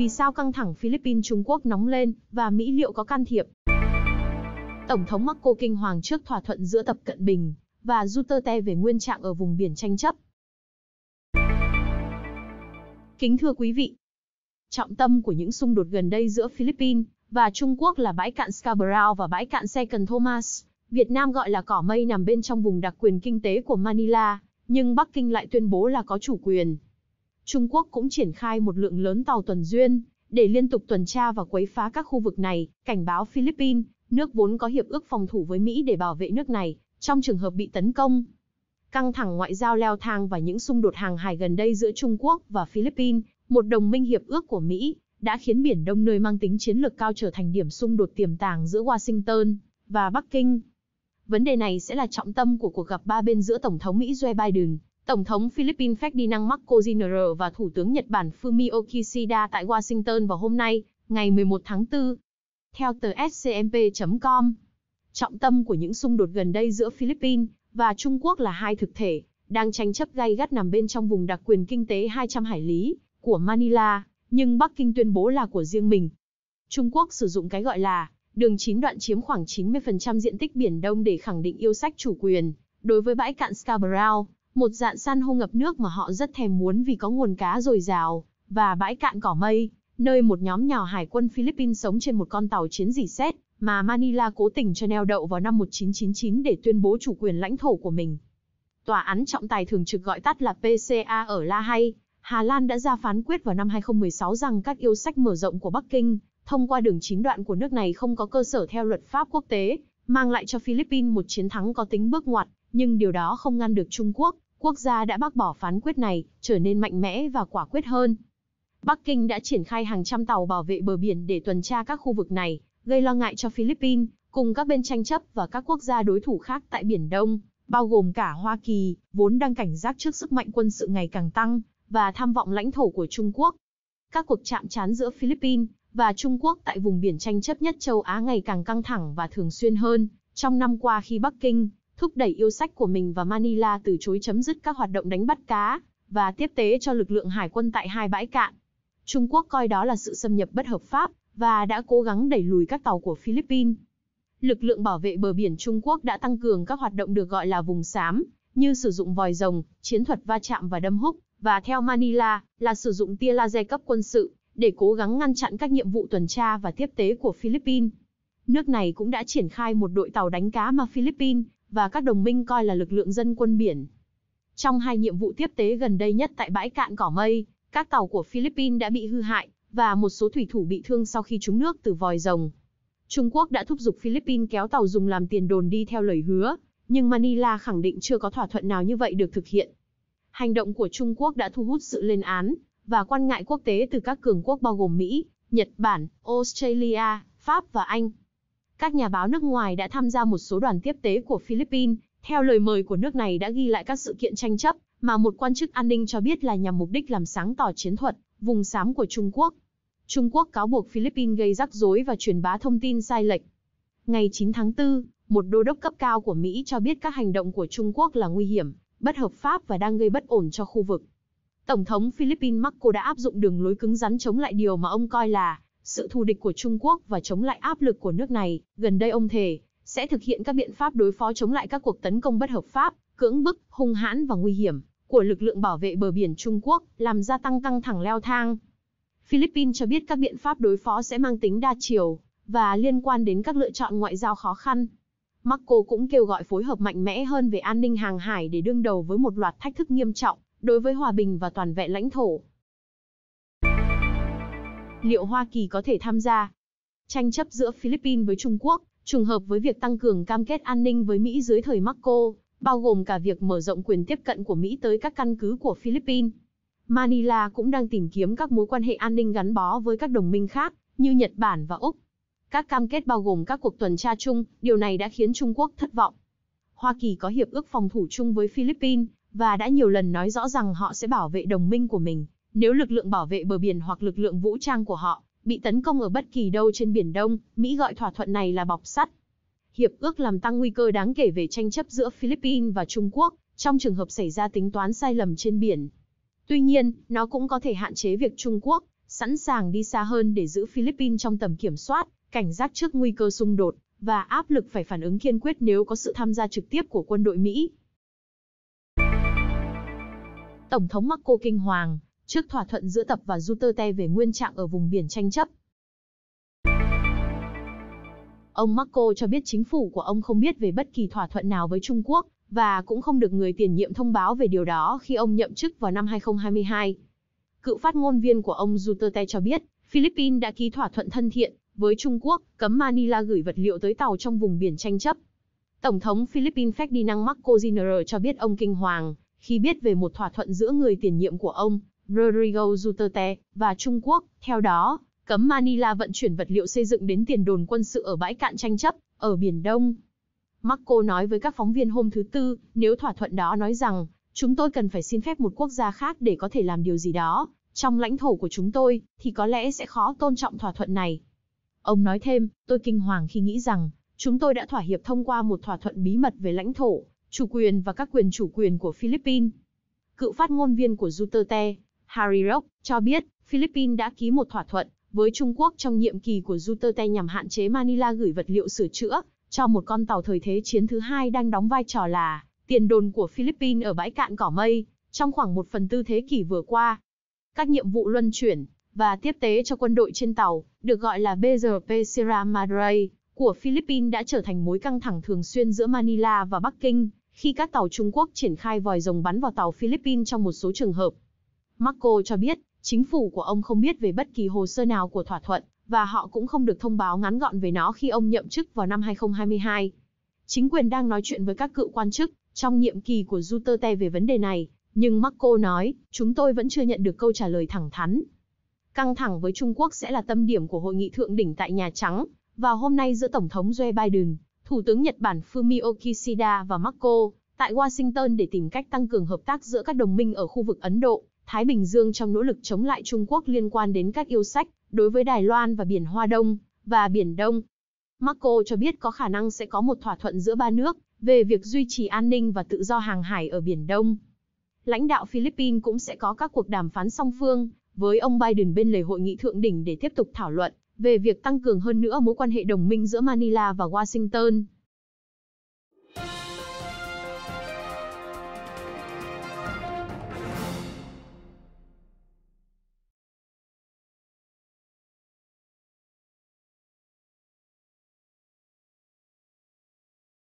Vì sao căng thẳng Philippines-Trung Quốc nóng lên, và Mỹ liệu có can thiệp? Tổng thống Marco kinh hoàng trước thỏa thuận giữa Tập Cận Bình và Duterte về nguyên trạng ở vùng biển tranh chấp. Kính thưa quý vị, trọng tâm của những xung đột gần đây giữa Philippines và Trung Quốc là bãi cạn Scarborough và bãi cạn Second Thomas, Việt Nam gọi là cỏ mây nằm bên trong vùng đặc quyền kinh tế của Manila, nhưng Bắc Kinh lại tuyên bố là có chủ quyền. Trung Quốc cũng triển khai một lượng lớn tàu tuần duyên, để liên tục tuần tra và quấy phá các khu vực này, cảnh báo Philippines, nước vốn có hiệp ước phòng thủ với Mỹ để bảo vệ nước này, trong trường hợp bị tấn công. Căng thẳng ngoại giao leo thang và những xung đột hàng hải gần đây giữa Trung Quốc và Philippines, một đồng minh hiệp ước của Mỹ, đã khiến Biển Đông nơi mang tính chiến lược cao trở thành điểm xung đột tiềm tàng giữa Washington và Bắc Kinh. Vấn đề này sẽ là trọng tâm của cuộc gặp ba bên giữa Tổng thống Mỹ Joe Biden Tổng thống Philippines Ferdinand Marcos Jr. và Thủ tướng Nhật Bản Fumio Kishida tại Washington vào hôm nay, ngày 11 tháng 4. Theo tờ scmp.com, trọng tâm của những xung đột gần đây giữa Philippines và Trung Quốc là hai thực thể đang tranh chấp gay gắt nằm bên trong vùng đặc quyền kinh tế 200 hải lý của Manila, nhưng Bắc Kinh tuyên bố là của riêng mình. Trung Quốc sử dụng cái gọi là đường chín đoạn chiếm khoảng 90% diện tích biển Đông để khẳng định yêu sách chủ quyền đối với bãi cạn Scarborough, một dạng san hô ngập nước mà họ rất thèm muốn vì có nguồn cá dồi dào, và bãi cạn cỏ mây, nơi một nhóm nhỏ hải quân Philippines sống trên một con tàu chiến dì xét, mà Manila cố tình cho neo đậu vào năm 1999 để tuyên bố chủ quyền lãnh thổ của mình. Tòa án trọng tài thường trực gọi tắt là PCA ở La Hay, Hà Lan đã ra phán quyết vào năm 2016 rằng các yêu sách mở rộng của Bắc Kinh, thông qua đường chín đoạn của nước này không có cơ sở theo luật pháp quốc tế, mang lại cho Philippines một chiến thắng có tính bước ngoặt nhưng điều đó không ngăn được Trung Quốc, quốc gia đã bác bỏ phán quyết này, trở nên mạnh mẽ và quả quyết hơn. Bắc Kinh đã triển khai hàng trăm tàu bảo vệ bờ biển để tuần tra các khu vực này, gây lo ngại cho Philippines, cùng các bên tranh chấp và các quốc gia đối thủ khác tại Biển Đông, bao gồm cả Hoa Kỳ, vốn đang cảnh giác trước sức mạnh quân sự ngày càng tăng, và tham vọng lãnh thổ của Trung Quốc. Các cuộc chạm trán giữa Philippines và Trung Quốc tại vùng biển tranh chấp nhất châu Á ngày càng căng thẳng và thường xuyên hơn, trong năm qua khi Bắc Kinh thúc đẩy yêu sách của mình và Manila từ chối chấm dứt các hoạt động đánh bắt cá và tiếp tế cho lực lượng hải quân tại hai bãi cạn. Trung Quốc coi đó là sự xâm nhập bất hợp pháp và đã cố gắng đẩy lùi các tàu của Philippines. Lực lượng bảo vệ bờ biển Trung Quốc đã tăng cường các hoạt động được gọi là vùng xám, như sử dụng vòi rồng, chiến thuật va chạm và đâm húc, và theo Manila, là sử dụng tia laser cấp quân sự để cố gắng ngăn chặn các nhiệm vụ tuần tra và tiếp tế của Philippines. Nước này cũng đã triển khai một đội tàu đánh cá mà Philippines và các đồng minh coi là lực lượng dân quân biển. Trong hai nhiệm vụ tiếp tế gần đây nhất tại bãi cạn cỏ mây, các tàu của Philippines đã bị hư hại, và một số thủy thủ bị thương sau khi trúng nước từ vòi rồng. Trung Quốc đã thúc giục Philippines kéo tàu dùng làm tiền đồn đi theo lời hứa, nhưng Manila khẳng định chưa có thỏa thuận nào như vậy được thực hiện. Hành động của Trung Quốc đã thu hút sự lên án và quan ngại quốc tế từ các cường quốc bao gồm Mỹ, Nhật Bản, Australia, Pháp và Anh. Các nhà báo nước ngoài đã tham gia một số đoàn tiếp tế của Philippines, theo lời mời của nước này đã ghi lại các sự kiện tranh chấp, mà một quan chức an ninh cho biết là nhằm mục đích làm sáng tỏ chiến thuật, vùng xám của Trung Quốc. Trung Quốc cáo buộc Philippines gây rắc rối và truyền bá thông tin sai lệch. Ngày 9 tháng 4, một đô đốc cấp cao của Mỹ cho biết các hành động của Trung Quốc là nguy hiểm, bất hợp pháp và đang gây bất ổn cho khu vực. Tổng thống Philippines Marco đã áp dụng đường lối cứng rắn chống lại điều mà ông coi là sự thù địch của Trung Quốc và chống lại áp lực của nước này, gần đây ông thề sẽ thực hiện các biện pháp đối phó chống lại các cuộc tấn công bất hợp pháp, cưỡng bức, hung hãn và nguy hiểm của lực lượng bảo vệ bờ biển Trung Quốc, làm gia tăng căng thẳng leo thang. Philippines cho biết các biện pháp đối phó sẽ mang tính đa chiều và liên quan đến các lựa chọn ngoại giao khó khăn. Marco cũng kêu gọi phối hợp mạnh mẽ hơn về an ninh hàng hải để đương đầu với một loạt thách thức nghiêm trọng đối với hòa bình và toàn vẹn lãnh thổ liệu Hoa Kỳ có thể tham gia? Tranh chấp giữa Philippines với Trung Quốc, trùng hợp với việc tăng cường cam kết an ninh với Mỹ dưới thời Marco, bao gồm cả việc mở rộng quyền tiếp cận của Mỹ tới các căn cứ của Philippines. Manila cũng đang tìm kiếm các mối quan hệ an ninh gắn bó với các đồng minh khác, như Nhật Bản và Úc. Các cam kết bao gồm các cuộc tuần tra chung, điều này đã khiến Trung Quốc thất vọng. Hoa Kỳ có hiệp ước phòng thủ chung với Philippines, và đã nhiều lần nói rõ rằng họ sẽ bảo vệ đồng minh của mình nếu lực lượng bảo vệ bờ biển hoặc lực lượng vũ trang của họ bị tấn công ở bất kỳ đâu trên Biển Đông, Mỹ gọi thỏa thuận này là bọc sắt. Hiệp ước làm tăng nguy cơ đáng kể về tranh chấp giữa Philippines và Trung Quốc trong trường hợp xảy ra tính toán sai lầm trên biển. Tuy nhiên, nó cũng có thể hạn chế việc Trung Quốc sẵn sàng đi xa hơn để giữ Philippines trong tầm kiểm soát, cảnh giác trước nguy cơ xung đột và áp lực phải phản ứng kiên quyết nếu có sự tham gia trực tiếp của quân đội Mỹ. Tổng thống Marco kinh hoàng, trước thỏa thuận giữa tập và Duterte về nguyên trạng ở vùng biển tranh chấp. Ông Marco cho biết chính phủ của ông không biết về bất kỳ thỏa thuận nào với Trung Quốc và cũng không được người tiền nhiệm thông báo về điều đó khi ông nhậm chức vào năm 2022. Cựu phát ngôn viên của ông Duterte cho biết, Philippines đã ký thỏa thuận thân thiện với Trung Quốc, cấm Manila gửi vật liệu tới tàu trong vùng biển tranh chấp. Tổng thống Philippines Ferdinand Marcos Jr. cho biết ông kinh hoàng khi biết về một thỏa thuận giữa người tiền nhiệm của ông Rodrigo Duterte, và Trung Quốc, theo đó, cấm Manila vận chuyển vật liệu xây dựng đến tiền đồn quân sự ở bãi cạn tranh chấp, ở Biển Đông. Marco nói với các phóng viên hôm thứ Tư, nếu thỏa thuận đó nói rằng, chúng tôi cần phải xin phép một quốc gia khác để có thể làm điều gì đó, trong lãnh thổ của chúng tôi, thì có lẽ sẽ khó tôn trọng thỏa thuận này. Ông nói thêm, tôi kinh hoàng khi nghĩ rằng, chúng tôi đã thỏa hiệp thông qua một thỏa thuận bí mật về lãnh thổ, chủ quyền và các quyền chủ quyền của Philippines. Cựu phát ngôn viên của Duterte, Harry Rock cho biết, Philippines đã ký một thỏa thuận với Trung Quốc trong nhiệm kỳ của Duterte nhằm hạn chế Manila gửi vật liệu sửa chữa cho một con tàu thời thế chiến thứ hai đang đóng vai trò là tiền đồn của Philippines ở bãi cạn cỏ mây trong khoảng một phần tư thế kỷ vừa qua. Các nhiệm vụ luân chuyển và tiếp tế cho quân đội trên tàu, được gọi là BRP Sierra Madre, của Philippines đã trở thành mối căng thẳng thường xuyên giữa Manila và Bắc Kinh, khi các tàu Trung Quốc triển khai vòi rồng bắn vào tàu Philippines trong một số trường hợp. Marco cho biết, chính phủ của ông không biết về bất kỳ hồ sơ nào của thỏa thuận, và họ cũng không được thông báo ngắn gọn về nó khi ông nhậm chức vào năm 2022. Chính quyền đang nói chuyện với các cựu quan chức trong nhiệm kỳ của Duterte về vấn đề này, nhưng Marco nói, chúng tôi vẫn chưa nhận được câu trả lời thẳng thắn. Căng thẳng với Trung Quốc sẽ là tâm điểm của hội nghị thượng đỉnh tại Nhà Trắng, và hôm nay giữa Tổng thống Joe Biden, Thủ tướng Nhật Bản Fumio Kishida và Marco tại Washington để tìm cách tăng cường hợp tác giữa các đồng minh ở khu vực Ấn Độ, Thái Bình Dương trong nỗ lực chống lại Trung Quốc liên quan đến các yêu sách đối với Đài Loan và Biển Hoa Đông và Biển Đông. Marco cho biết có khả năng sẽ có một thỏa thuận giữa ba nước về việc duy trì an ninh và tự do hàng hải ở Biển Đông. Lãnh đạo Philippines cũng sẽ có các cuộc đàm phán song phương với ông Biden bên lề hội nghị thượng đỉnh để tiếp tục thảo luận về việc tăng cường hơn nữa mối quan hệ đồng minh giữa Manila và Washington.